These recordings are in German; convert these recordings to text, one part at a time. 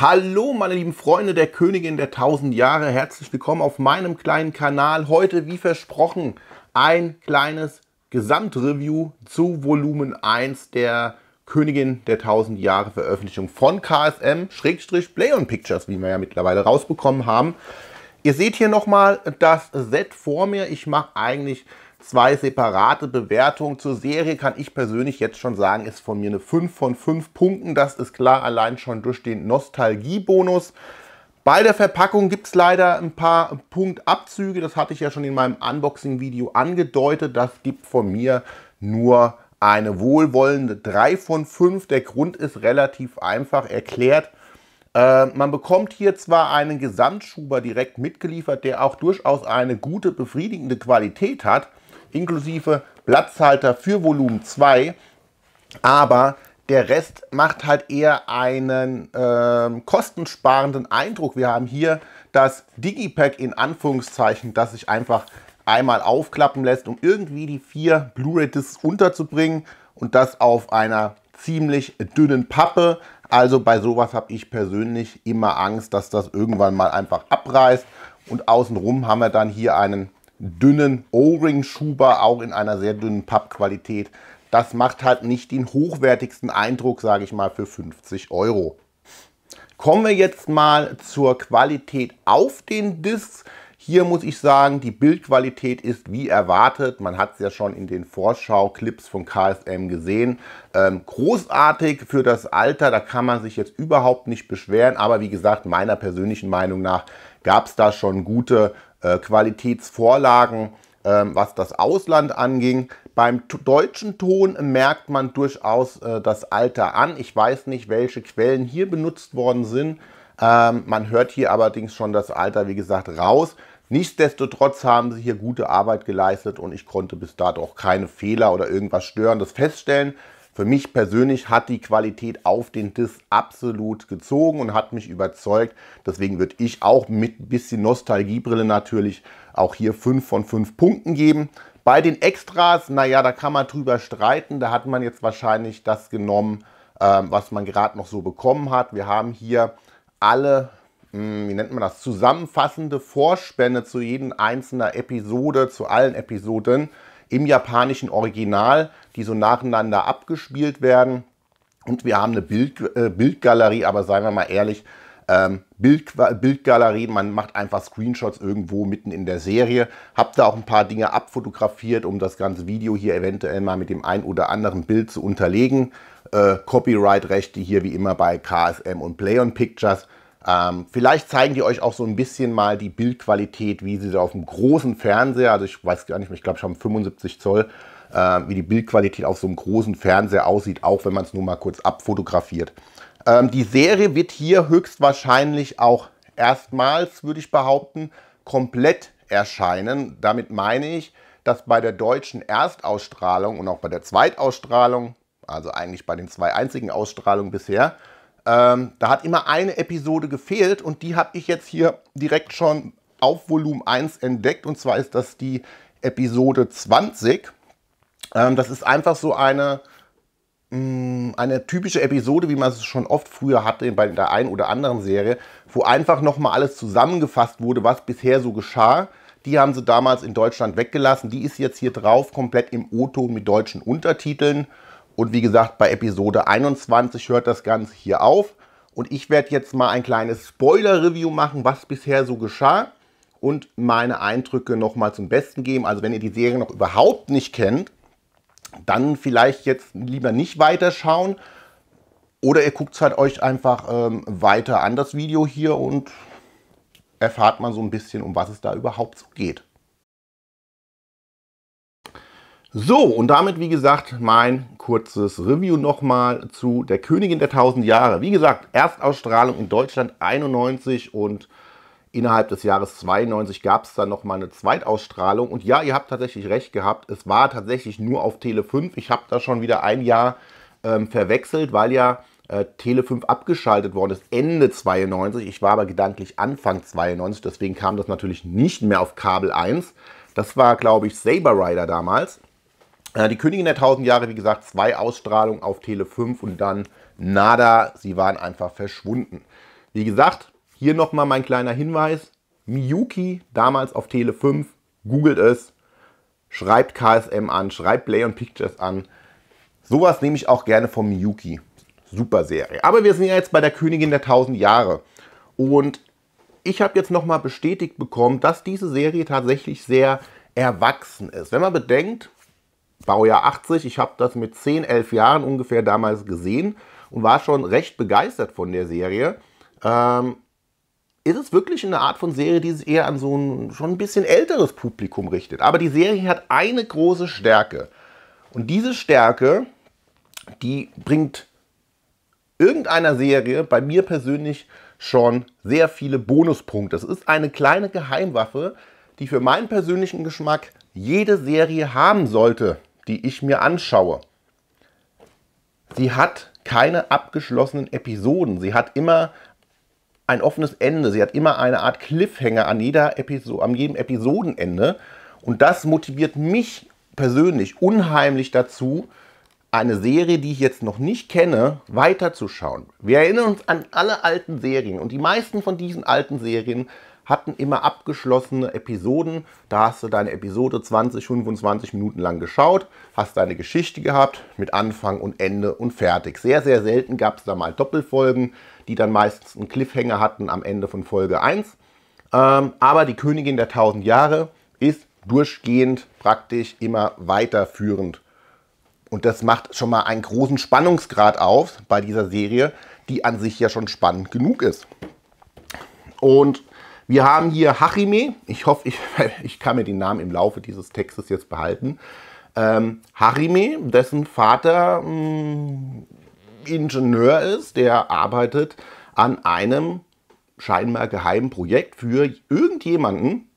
Hallo meine lieben Freunde der Königin der 1000 Jahre, herzlich willkommen auf meinem kleinen Kanal. Heute, wie versprochen, ein kleines Gesamtreview zu Volumen 1 der Königin der 1000 Jahre Veröffentlichung von KSM-Play on Pictures, wie wir ja mittlerweile rausbekommen haben. Ihr seht hier nochmal das Set vor mir. Ich mache eigentlich zwei separate Bewertungen. Zur Serie kann ich persönlich jetzt schon sagen, ist von mir eine 5 von 5 Punkten. Das ist klar, allein schon durch den Nostalgiebonus. Bei der Verpackung gibt es leider ein paar Punktabzüge. Das hatte ich ja schon in meinem Unboxing-Video angedeutet. Das gibt von mir nur eine wohlwollende 3 von 5. Der Grund ist relativ einfach erklärt. Äh, man bekommt hier zwar einen Gesamtschuber direkt mitgeliefert, der auch durchaus eine gute, befriedigende Qualität hat, inklusive Platzhalter für Volumen 2. Aber der Rest macht halt eher einen äh, kostensparenden Eindruck. Wir haben hier das Digipack in Anführungszeichen, das sich einfach einmal aufklappen lässt, um irgendwie die vier Blu-ray-Discs unterzubringen und das auf einer ziemlich dünnen Pappe. Also bei sowas habe ich persönlich immer Angst, dass das irgendwann mal einfach abreißt. Und außenrum haben wir dann hier einen dünnen O-Ring-Schuber, auch in einer sehr dünnen Pappqualität. Das macht halt nicht den hochwertigsten Eindruck, sage ich mal, für 50 Euro. Kommen wir jetzt mal zur Qualität auf den Discs. Hier muss ich sagen, die Bildqualität ist wie erwartet. Man hat es ja schon in den Vorschau-Clips von KSM gesehen. Ähm, großartig für das Alter, da kann man sich jetzt überhaupt nicht beschweren. Aber wie gesagt, meiner persönlichen Meinung nach gab es da schon gute äh, Qualitätsvorlagen, ähm, was das Ausland anging. Beim deutschen Ton merkt man durchaus äh, das Alter an. Ich weiß nicht, welche Quellen hier benutzt worden sind. Ähm, man hört hier allerdings schon das Alter, wie gesagt, raus. Nichtsdestotrotz haben sie hier gute Arbeit geleistet und ich konnte bis dato auch keine Fehler oder irgendwas Störendes feststellen. Für mich persönlich hat die Qualität auf den Disc absolut gezogen und hat mich überzeugt. Deswegen würde ich auch mit ein bisschen Nostalgiebrille natürlich auch hier 5 von 5 Punkten geben. Bei den Extras, naja, da kann man drüber streiten. Da hat man jetzt wahrscheinlich das genommen, ähm, was man gerade noch so bekommen hat. Wir haben hier alle, mh, hm, wie nennt man das, zusammenfassende Vorspende zu jedem einzelnen Episode, zu allen Episoden im japanischen Original, die so nacheinander abgespielt werden. Und wir haben eine Bild, äh, Bildgalerie, aber seien wir mal ehrlich, ähm, Bild, Bildgalerie, man macht einfach Screenshots irgendwo mitten in der Serie. Hab da auch ein paar Dinge abfotografiert, um das ganze Video hier eventuell mal mit dem ein oder anderen Bild zu unterlegen. Äh, Copyright-Rechte hier wie immer bei KSM und Play on Pictures. Ähm, vielleicht zeigen die euch auch so ein bisschen mal die Bildqualität, wie sie so auf dem großen Fernseher, also ich weiß gar nicht, ich glaube, ich habe 75 Zoll, äh, wie die Bildqualität auf so einem großen Fernseher aussieht, auch wenn man es nur mal kurz abfotografiert. Ähm, die Serie wird hier höchstwahrscheinlich auch erstmals, würde ich behaupten, komplett erscheinen. Damit meine ich, dass bei der deutschen Erstausstrahlung und auch bei der Zweitausstrahlung, also eigentlich bei den zwei einzigen Ausstrahlungen bisher, ähm, da hat immer eine Episode gefehlt und die habe ich jetzt hier direkt schon auf Volumen 1 entdeckt. Und zwar ist das die Episode 20. Ähm, das ist einfach so eine, mh, mm, eine typische Episode, wie man es schon oft früher hatte bei der einen oder anderen Serie, wo einfach nochmal alles zusammengefasst wurde, was bisher so geschah. Die haben sie damals in Deutschland weggelassen. Die ist jetzt hier drauf, komplett im O-Ton mit deutschen Untertiteln. Und wie gesagt, bei Episode 21 hört das Ganze hier auf. Und ich werde jetzt mal ein kleines Spoiler-Review machen, was bisher so geschah und meine Eindrücke nochmal zum Besten geben. Also wenn ihr die Serie noch überhaupt nicht kennt, dann vielleicht jetzt lieber nicht weiterschauen. Oder ihr guckt es halt euch einfach ähm, weiter an, das Video hier, und erfahrt mal so ein bisschen, um was es da überhaupt so geht. So, und damit, wie gesagt, mein kurzes Review nochmal zu der Königin der 1000 Jahre. Wie gesagt, Erstausstrahlung in Deutschland 91 und innerhalb des Jahres 92 gab es dann nochmal eine Zweitausstrahlung. Und ja, ihr habt tatsächlich recht gehabt, es war tatsächlich nur auf Tele 5. Ich habe da schon wieder ein Jahr ähm, verwechselt, weil ja äh, Tele 5 abgeschaltet worden ist Ende 92. Ich war aber gedanklich Anfang 92, deswegen kam das natürlich nicht mehr auf Kabel 1. Das war, glaube ich, Saber Rider damals. Äh, die Königin der 1000 Jahre, wie gesagt, zwei Ausstrahlungen auf Tele 5 und dann nada, sie waren einfach verschwunden. Wie gesagt, hier nochmal mein kleiner Hinweis. Miyuki, damals auf Tele 5, googelt es, schreibt KSM an, schreibt Play on Pictures an. Sowas nehme ich auch gerne von Miyuki. Super Serie. Aber wir sind ja jetzt bei der Königin der 1000 Jahre. Und ich habe jetzt nochmal bestätigt bekommen, dass diese Serie tatsächlich sehr erwachsen ist. Wenn man bedenkt, Baujahr 80. Ich habe das mit 10, 11 Jahren ungefähr damals gesehen und war schon recht begeistert von der Serie. Ähm, ist es wirklich eine Art von Serie, die sich eher an so ein schon ein bisschen älteres Publikum richtet. Aber die Serie hat eine große Stärke. Und diese Stärke, die bringt irgendeiner Serie bei mir persönlich schon sehr viele Bonuspunkte. Es ist eine kleine Geheimwaffe, die für meinen persönlichen Geschmack jede Serie haben sollte die ich mir anschaue, sie hat keine abgeschlossenen Episoden. Sie hat immer ein offenes Ende. Sie hat immer eine Art Cliffhanger an, jeder Episode, an jedem Episodenende. Und das motiviert mich persönlich unheimlich dazu, eine Serie, die ich jetzt noch nicht kenne, weiterzuschauen. Wir erinnern uns an alle alten Serien und die meisten von diesen alten Serien hatten immer abgeschlossene Episoden. Da hast du deine Episode 20, 25 Minuten lang geschaut, hast deine Geschichte gehabt mit Anfang und Ende und fertig. Sehr, sehr selten gab es da mal Doppelfolgen, die dann meistens einen Cliffhanger hatten am Ende von Folge 1. Ähm, aber die Königin der 1000 Jahre ist durchgehend praktisch immer weiterführend. Und das macht schon mal einen großen Spannungsgrad auf bei dieser Serie, die an sich ja schon spannend genug ist. Und wir haben hier Hachime. Ich hoffe, ich, ich kann mir den Namen im Laufe dieses Textes jetzt behalten. Ähm, Harime, dessen Vater mh, mm, Ingenieur ist, der arbeitet an einem scheinbar geheimen Projekt für irgendjemanden.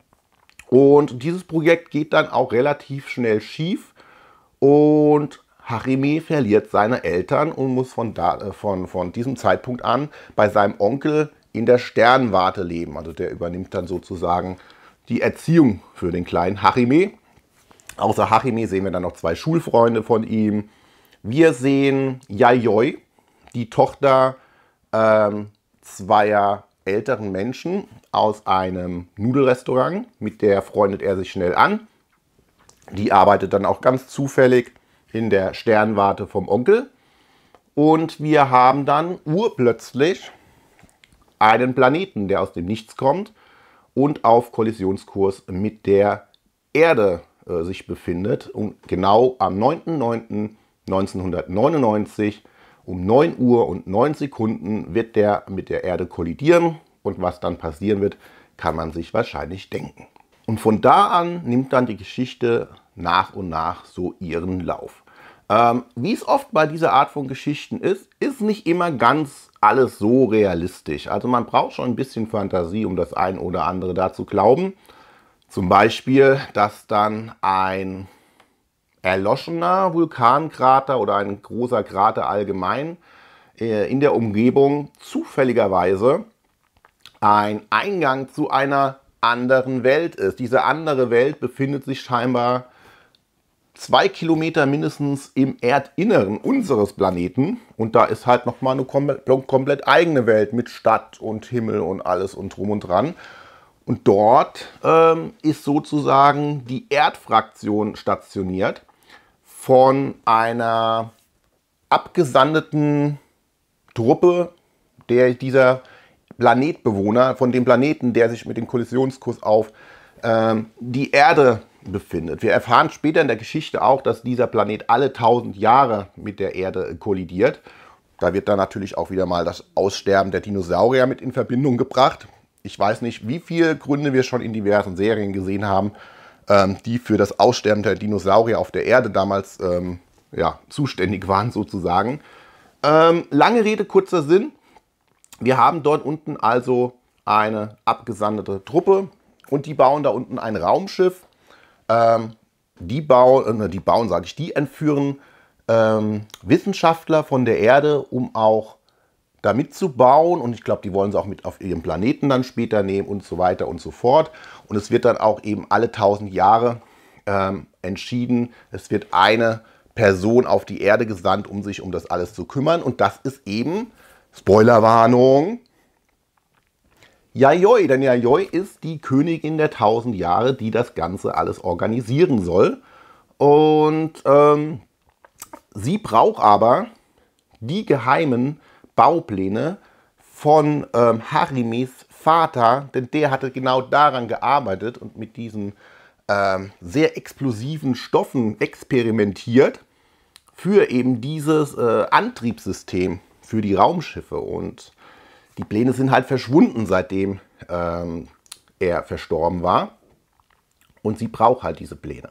Und dieses Projekt geht dann auch relativ schnell schief. Und Harime verliert seine Eltern und muss von, da, äh, von, von diesem Zeitpunkt an bei seinem Onkel in der Sternwarte leben. Also der übernimmt dann sozusagen die Erziehung für den kleinen Hachime. Außer Hachime sehen wir dann noch zwei Schulfreunde von ihm. Wir sehen Yayoi, die Tochter ähm, zweier älteren Menschen aus einem Nudelrestaurant. Mit der freundet er sich schnell an. Die arbeitet dann auch ganz zufällig in der Sternwarte vom Onkel. Und wir haben dann urplötzlich einen Planeten, der aus dem Nichts kommt und auf Kollisionskurs mit der Erde äh, sich befindet. Und genau am 9.9.1999 um 9 Uhr und 9 Sekunden wird der mit der Erde kollidieren. Und was dann passieren wird, kann man sich wahrscheinlich denken. Und von da an nimmt dann die Geschichte nach und nach so ihren Lauf. Ähm, Wie es oft bei dieser Art von Geschichten ist, ist nicht immer ganz alles so realistisch. Also man braucht schon ein bisschen Fantasie, um das ein oder andere da zu glauben. Zum Beispiel, dass dann ein erloschener Vulkankrater oder ein großer Krater allgemein äh, in der Umgebung zufälligerweise ein Eingang zu einer anderen Welt ist. Diese andere Welt befindet sich scheinbar zwei Kilometer mindestens im Erdinneren unseres Planeten. Und da ist halt nochmal eine kom komplett eigene Welt mit Stadt und Himmel und alles und drum und dran. Und dort ähm, ist sozusagen die Erdfraktion stationiert von einer abgesandeten Truppe der, dieser Planetbewohner, von dem Planeten, der sich mit dem Kollisionskurs auf ähm, die Erde befindet. Wir erfahren später in der Geschichte auch, dass dieser Planet alle 1000 Jahre mit der Erde kollidiert. Da wird dann natürlich auch wieder mal das Aussterben der Dinosaurier mit in Verbindung gebracht. Ich weiß nicht, wie viele Gründe wir schon in diversen Serien gesehen haben, ähm, die für das Aussterben der Dinosaurier auf der Erde damals ähm, ja, zuständig waren sozusagen. Ähm, lange Rede, kurzer Sinn. Wir haben dort unten also eine abgesandte Truppe und die bauen da unten ein Raumschiff ähm, die, bau äh, die bauen, sage ich, die entführen ähm, Wissenschaftler von der Erde, um auch damit zu bauen Und ich glaube, die wollen sie auch mit auf ihrem Planeten dann später nehmen und so weiter und so fort. Und es wird dann auch eben alle tausend Jahre ähm, entschieden, es wird eine Person auf die Erde gesandt, um sich um das alles zu kümmern. Und das ist eben, Spoilerwarnung, Yayoi, denn Yayoi ist die Königin der tausend Jahre, die das Ganze alles organisieren soll. Und ähm, sie braucht aber die geheimen Baupläne von ähm, Harimis Vater, denn der hatte genau daran gearbeitet und mit diesen ähm, sehr explosiven Stoffen experimentiert für eben dieses äh, Antriebssystem für die Raumschiffe. Und die Pläne sind halt verschwunden, seitdem ähm, er verstorben war. Und sie braucht halt diese Pläne.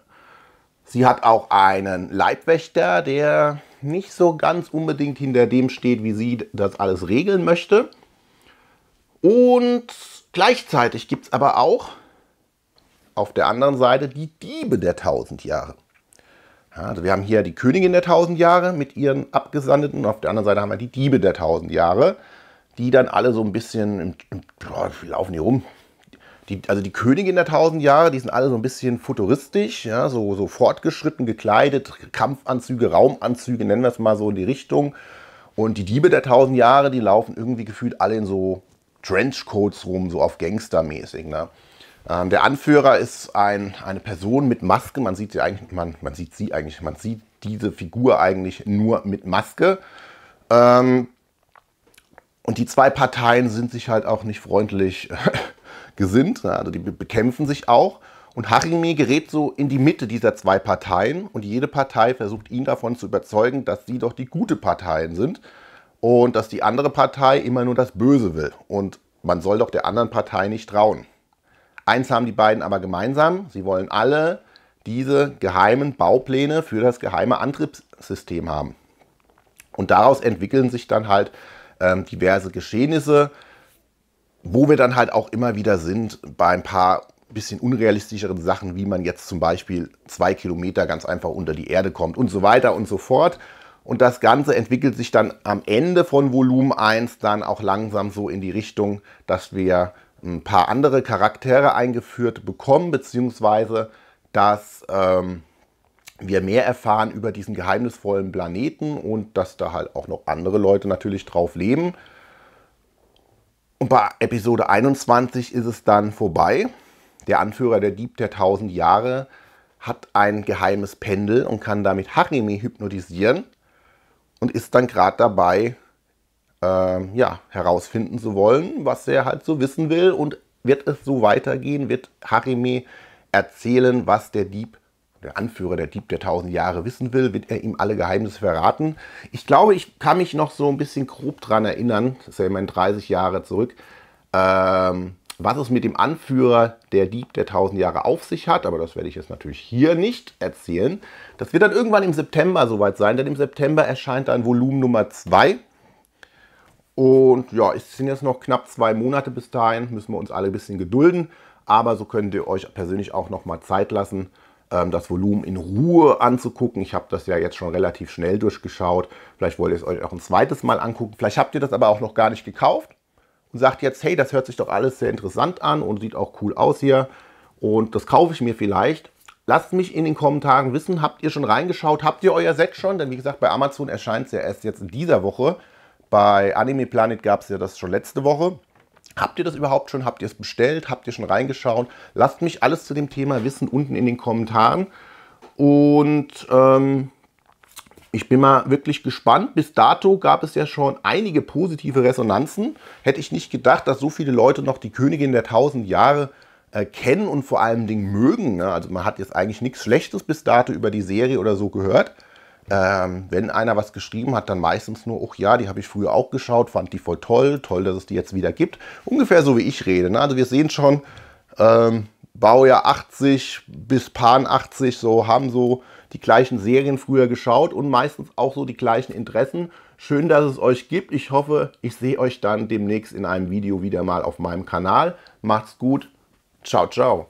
Sie hat auch einen Leibwächter, der nicht so ganz unbedingt hinter dem steht, wie sie das alles regeln möchte. Und gleichzeitig gibt es aber auch auf der anderen Seite die Diebe der tausend Jahre. Also wir haben hier die Königin der tausend Jahre mit ihren Abgesandten und auf der anderen Seite haben wir die Diebe der tausend Jahre die dann alle so ein bisschen, im, im, boah, laufen hier rum. Die, also die Königin der tausend Jahre, die sind alle so ein bisschen futuristisch, ja, so, so fortgeschritten gekleidet, Kampfanzüge, Raumanzüge, nennen wir es mal so in die Richtung. Und die Diebe der tausend Jahre, die laufen irgendwie gefühlt alle in so Trenchcoats rum, so auf Gangstermäßig. Ne? Ähm, der Anführer ist ein, eine Person mit Maske. Man sieht sie eigentlich, man, man sieht sie eigentlich, man sieht diese Figur eigentlich nur mit Maske. Ähm, und die zwei Parteien sind sich halt auch nicht freundlich gesinnt, also die bekämpfen sich auch. Und Harimi gerät so in die Mitte dieser zwei Parteien und jede Partei versucht ihn davon zu überzeugen, dass sie doch die gute Parteien sind und dass die andere Partei immer nur das Böse will und man soll doch der anderen Partei nicht trauen. Eins haben die beiden aber gemeinsam, sie wollen alle diese geheimen Baupläne für das geheime Antriebssystem haben. Und daraus entwickeln sich dann halt ähm, diverse Geschehnisse, wo wir dann halt auch immer wieder sind bei ein paar bisschen unrealistischeren Sachen, wie man jetzt zum Beispiel zwei Kilometer ganz einfach unter die Erde kommt und so weiter und so fort. Und das Ganze entwickelt sich dann am Ende von Volumen 1 dann auch langsam so in die Richtung, dass wir ein paar andere Charaktere eingeführt bekommen, beziehungsweise dass ähm, wir mehr erfahren über diesen geheimnisvollen Planeten und dass da halt auch noch andere Leute natürlich drauf leben. Und bei Episode 21 ist es dann vorbei. Der Anführer der Dieb der 1000 Jahre hat ein geheimes Pendel und kann damit Harimi hypnotisieren und ist dann gerade dabei, äh, ja, herausfinden zu wollen, was er halt so wissen will. Und wird es so weitergehen, wird Harimi erzählen, was der Dieb der Anführer, der Dieb der tausend Jahre wissen will, wird er ihm alle Geheimnisse verraten. Ich glaube, ich kann mich noch so ein bisschen grob dran erinnern, das ist ja immerhin 30 Jahre zurück, ähm, was es mit dem Anführer, der Dieb der tausend Jahre auf sich hat, aber das werde ich jetzt natürlich hier nicht erzählen. Das wird dann irgendwann im September soweit sein, denn im September erscheint dann Volumen Nummer 2. Und ja, es sind jetzt noch knapp zwei Monate bis dahin, müssen wir uns alle ein bisschen gedulden, aber so könnt ihr euch persönlich auch noch mal Zeit lassen, ähm, das Volumen in Ruhe anzugucken. Ich habe das ja jetzt schon relativ schnell durchgeschaut. Vielleicht wollt ihr es euch auch ein zweites Mal angucken. Vielleicht habt ihr das aber auch noch gar nicht gekauft und sagt jetzt, hey, das hört sich doch alles sehr interessant an und sieht auch cool aus hier. Und das kaufe ich mir vielleicht. Lasst mich in den Kommentaren wissen, habt ihr schon reingeschaut? Habt ihr euer Set schon? Denn wie gesagt, bei Amazon erscheint es ja erst jetzt in dieser Woche. Bei Anime Planet gab es ja das schon letzte Woche. Habt ihr das überhaupt schon? Habt ihr es bestellt? Habt ihr schon reingeschaut? Lasst mich alles zu dem Thema wissen unten in den Kommentaren. Und ähm, ich bin mal wirklich gespannt. Bis dato gab es ja schon einige positive Resonanzen. Hätte ich nicht gedacht, dass so viele Leute noch die Königin der 1000 Jahre äh, kennen und vor allem Dingen mögen. Ne? Also man hat jetzt eigentlich nichts Schlechtes bis dato über die Serie oder so gehört ähm, wenn einer was geschrieben hat, dann meistens nur, ach ja, die habe ich früher auch geschaut, fand die voll toll, toll, dass es die jetzt wieder gibt. Ungefähr so wie ich rede. Ne? Also wir sehen schon, ähm, Baujahr 80 bis Pan 80, so haben so die gleichen Serien früher geschaut und meistens auch so die gleichen Interessen. Schön, dass es euch gibt. Ich hoffe, ich sehe euch dann demnächst in einem Video wieder mal auf meinem Kanal. Macht's gut. Ciao, ciao.